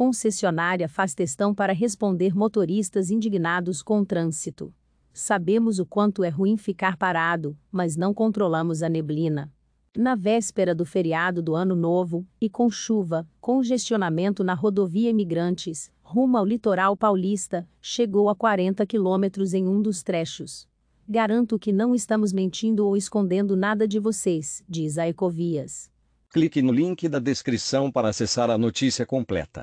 concessionária faz testão para responder motoristas indignados com o trânsito. Sabemos o quanto é ruim ficar parado, mas não controlamos a neblina. Na véspera do feriado do Ano Novo, e com chuva, congestionamento na rodovia Imigrantes, rumo ao litoral paulista, chegou a 40 quilômetros em um dos trechos. Garanto que não estamos mentindo ou escondendo nada de vocês, diz a Ecovias. Clique no link da descrição para acessar a notícia completa.